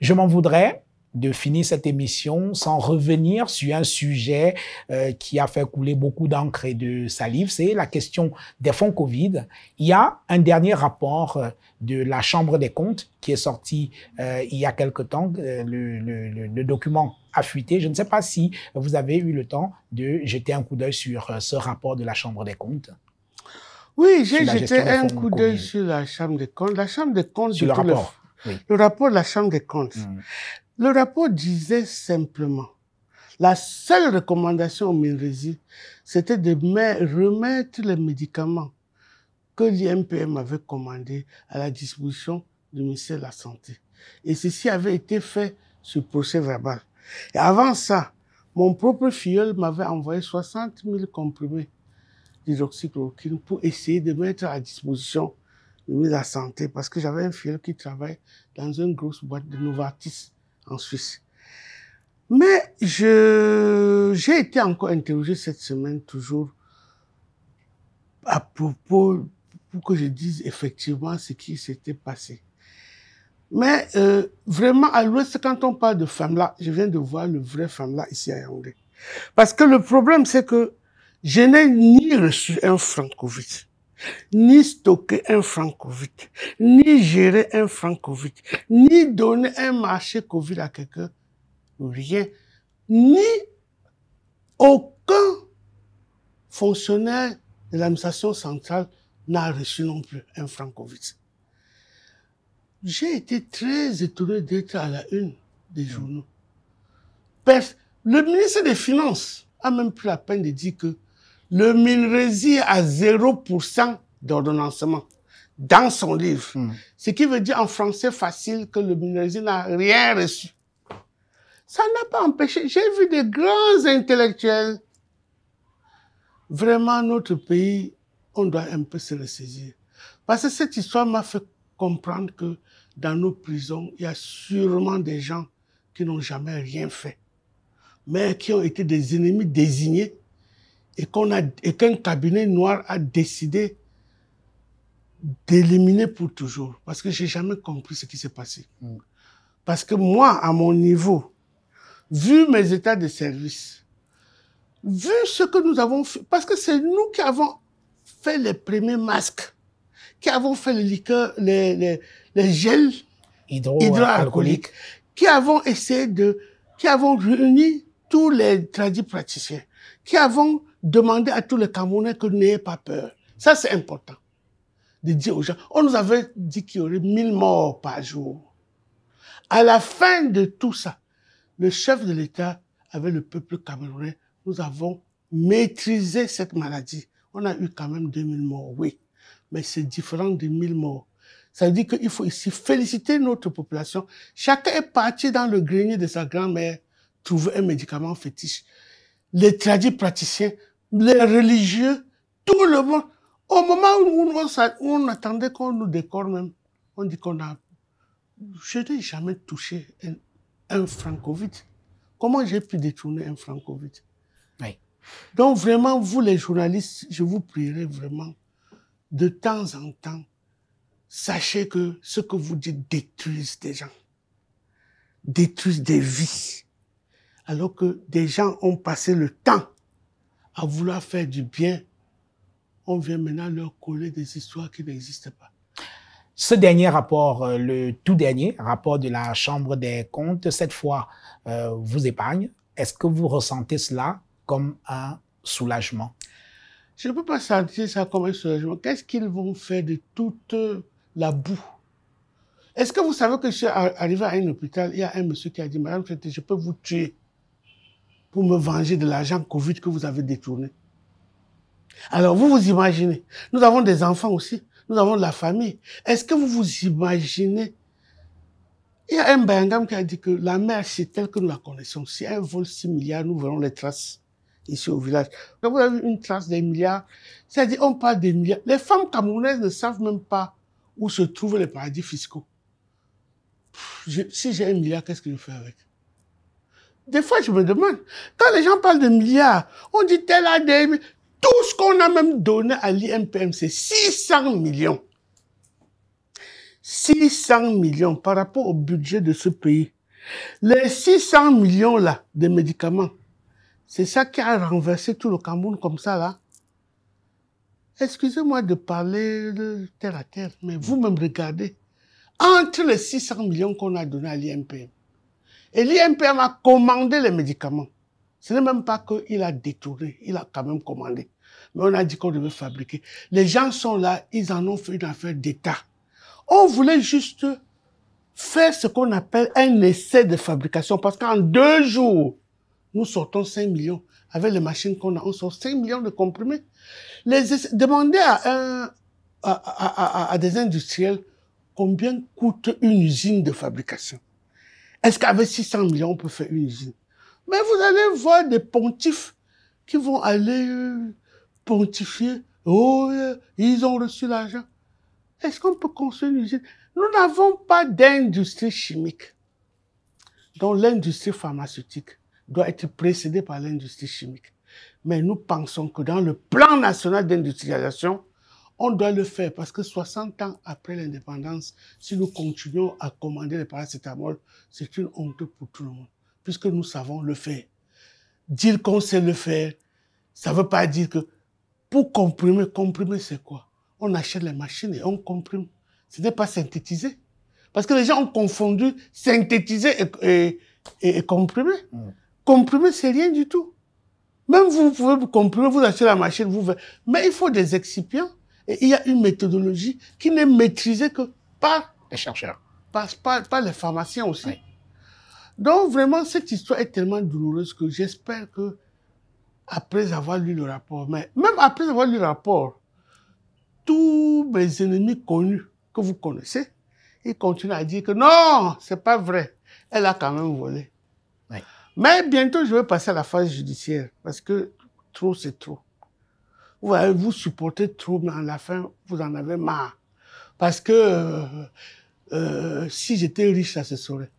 Je m'en voudrais de finir cette émission sans revenir sur un sujet euh, qui a fait couler beaucoup d'encre et de salive, c'est la question des fonds Covid. Il y a un dernier rapport euh, de la Chambre des comptes qui est sorti euh, il y a quelque temps, le, document a fuité. Je ne sais pas si vous avez eu le temps de jeter un coup d'œil sur ce rapport de la Chambre des comptes. Oui, j'ai jeté un coup d'œil sur la Chambre des comptes. La Chambre des comptes... Sur le rapport le rapport de la Chambre des comptes. Mm. Le rapport disait simplement, la seule recommandation au Minresi, c'était de remettre les médicaments que l'IMPM avait commandés à la disposition du ministère de la Santé. Et ceci avait été fait sur procès verbal. Et avant ça, mon propre filleul m'avait envoyé 60 000 comprimés d'hydroxychloroquine pour essayer de mettre à disposition la santé parce que j'avais un fils qui travaille dans une grosse boîte de Novartis en Suisse. Mais je, j'ai été encore interrogé cette semaine toujours à propos pour que je dise effectivement ce qui s'était passé. Mais euh, vraiment, à l'Ouest, quand on parle de là, je viens de voir le vrai là ici à Yaoundé. Parce que le problème, c'est que je n'ai ni reçu un franc Covid ni stocker un franc Covid, ni gérer un franc Covid, ni donner un marché Covid à quelqu'un, rien, ni aucun fonctionnaire de l'administration centrale n'a reçu non plus un franc Covid. J'ai été très étonné d'être à la une des journaux. le ministre des Finances a même pris la peine de dire que le zéro a 0% d'ordonnancement dans son livre. Hmm. Ce qui veut dire en français facile que le minerai n'a rien reçu. Ça n'a pas empêché. J'ai vu des grands intellectuels. Vraiment, notre pays, on doit un peu se ressaisir. Parce que cette histoire m'a fait comprendre que dans nos prisons, il y a sûrement des gens qui n'ont jamais rien fait, mais qui ont été des ennemis désignés et qu'un cabinet noir a décidé d'éliminer pour toujours. Parce que j'ai jamais compris ce qui s'est passé. Mm. Parce que moi, à mon niveau, vu mes états de service, vu ce que nous avons fait, parce que c'est nous qui avons fait les premiers masques, qui avons fait les liqueurs, les, les, gels hydroalcooliques, qui avons essayé de, qui avons réuni tous les tradis praticiens, qui avons Demandez à tous les Camerounais que n'ayez pas peur. Ça, c'est important de dire aux gens. On nous avait dit qu'il y aurait 1000 morts par jour. À la fin de tout ça, le chef de l'État avec le peuple camerounais, nous avons maîtrisé cette maladie. On a eu quand même 2000 morts, oui, mais c'est différent de 1000 morts. Ça veut dire qu'il faut ici féliciter notre population. Chacun est parti dans le grenier de sa grand-mère trouver un médicament fétiche. Les tradis praticiens les religieux, tout le monde. Au moment où on, attendait qu'on nous décore même, on dit qu'on a... Je n'ai jamais touché un, un Comment j'ai pu détourner un francovite Donc vraiment, vous les journalistes, je vous prierai vraiment, de temps en temps, sachez que ce que vous dites détruise des gens, détruise des vies, alors que des gens ont passé le temps à vouloir faire du bien, on vient maintenant leur coller des histoires qui n'existent pas. Ce dernier rapport, euh, le tout dernier rapport de la Chambre des comptes, cette fois, euh, vous épargne. Est-ce que vous ressentez cela comme un soulagement Je ne peux pas sentir ça comme un soulagement. Qu'est-ce qu'ils vont faire de toute la boue Est-ce que vous savez que je suis arrivé à un hôpital, il y a un monsieur qui a dit, Madame, je peux vous tuer pour me venger de l'argent Covid que vous avez détourné. Alors, vous vous imaginez, nous avons des enfants aussi, nous avons de la famille. Est-ce que vous vous imaginez Il y a un Bayangam qui a dit que la mer, c'est telle que nous la connaissons. Si un vol 6 milliards, nous verrons les traces ici au village. Quand vous avez une trace des milliards, c'est-à-dire on parle des milliards. Les femmes camerounaises ne savent même pas où se trouvent les paradis fiscaux. si j'ai un milliard, qu'est-ce que je fais avec des fois, je me demande, quand les gens parlent de milliards, on dit tel ADM, tout ce qu'on a même donné à l'IMPM, c'est 600 millions. 600 millions par rapport au budget de ce pays. Les 600 millions là de médicaments, c'est ça qui a renversé tout le Cameroun comme ça là. Excusez-moi de parler de terre à terre, mais vous-même regardez. Entre les 600 millions qu'on a donné à l'IMPM, et l'IMPM a commandé les médicaments. Ce n'est même pas qu'il a détourné, il a quand même commandé. Mais on a dit qu'on devait fabriquer. Les gens sont là, ils en ont fait une affaire d'État. On voulait juste faire ce qu'on appelle un essai de fabrication. Parce qu'en deux jours, nous sortons 5 millions. Avec les machines qu'on a, on sort 5 millions de comprimés. Les demandez à, à, à des industriels combien coûte une usine de fabrication. Est-ce qu'avec 600 millions, on peut faire une usine Mais vous allez voir des pontifs qui vont aller euh, pontifier. Oh, euh, ils ont reçu l'argent. Est-ce qu'on peut construire une usine Nous n'avons pas d'industrie chimique. Donc l'industrie pharmaceutique doit être précédée par l'industrie chimique. Mais nous pensons que dans le plan national d'industrialisation, on doit le faire parce que 60 ans après l'indépendance, si nous continuons à commander les paracétamol, c'est une honte pour tout le monde, puisque nous savons le faire. Dire qu'on sait le faire, ça ne veut pas dire que pour comprimer, comprimer c'est quoi On achète les machines et on comprime. Ce n'est pas synthétiser. Parce que les gens ont confondu synthétiser et, et, comprimer. Mm. Comprimer, c'est rien du tout. Même vous pouvez comprimer, vous achetez la machine, vous... Mais il faut des excipients et il y a une méthodologie qui n'est maîtrisée que par les chercheurs, par, par, les pharmaciens aussi. Donc vraiment, cette histoire est tellement douloureuse que j'espère que, après avoir lu le rapport, mais même après avoir lu le rapport, tous mes ennemis connus que vous connaissez, ils continuent à dire que non, c'est pas vrai, elle a quand même volé. Mais bientôt, je vais passer à la phase judiciaire parce que trop, c'est trop vous supportez trop, mais à la fin, vous en avez marre. Parce que euh, euh, si j'étais riche, ça se saurait.